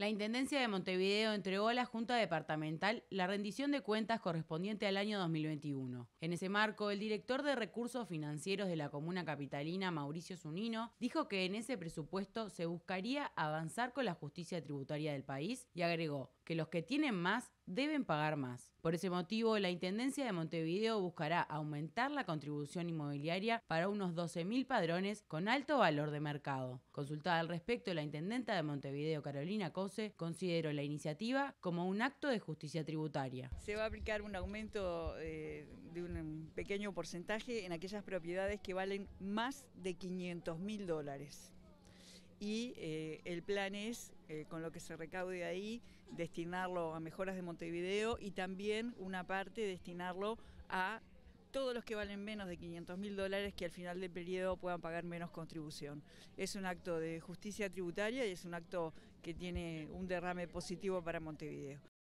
La Intendencia de Montevideo entregó a la Junta Departamental la rendición de cuentas correspondiente al año 2021. En ese marco, el director de Recursos Financieros de la Comuna Capitalina, Mauricio Zunino, dijo que en ese presupuesto se buscaría avanzar con la justicia tributaria del país y agregó que los que tienen más deben pagar más. Por ese motivo, la Intendencia de Montevideo buscará aumentar la contribución inmobiliaria para unos 12.000 padrones con alto valor de mercado. Consultada al respecto, la Intendenta de Montevideo, Carolina Cose, consideró la iniciativa como un acto de justicia tributaria. Se va a aplicar un aumento eh, de un pequeño porcentaje en aquellas propiedades que valen más de 500.000 mil dólares y eh, el plan es, eh, con lo que se recaude ahí, destinarlo a mejoras de Montevideo y también una parte destinarlo a todos los que valen menos de 500 mil dólares que al final del periodo puedan pagar menos contribución. Es un acto de justicia tributaria y es un acto que tiene un derrame positivo para Montevideo.